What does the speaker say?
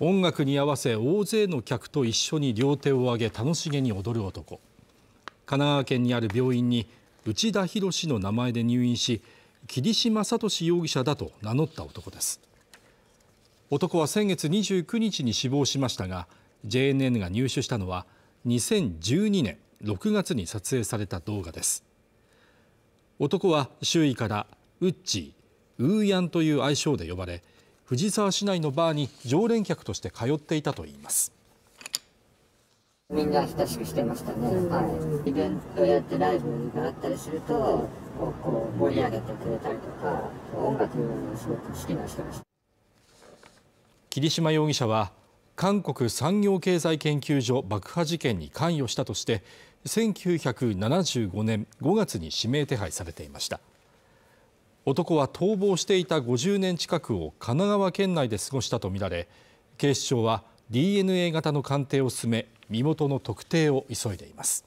音楽に合わせ大勢の客と一緒に両手を上げ楽しげに踊る男神奈川県にある病院に内田博の名前で入院し桐島聡容疑者だと名乗った男です男は先月29日に死亡しましたが JNN が入手したのは2012年6月に撮影された動画です男は周囲からウッチーウーヤンという愛称で呼ばれ藤沢市内のバーに常連客として通っていたといいますみんな親しくしてましたね、はい、イベントやってライブがあったりするとこう盛り上げてくれたりとか音楽すごく好きな人でした霧島容疑者は韓国産業経済研究所爆破事件に関与したとして1975年5月に指名手配されていました男は逃亡していた50年近くを神奈川県内で過ごしたとみられ警視庁は ＤＮＡ 型の鑑定を進め身元の特定を急いでいます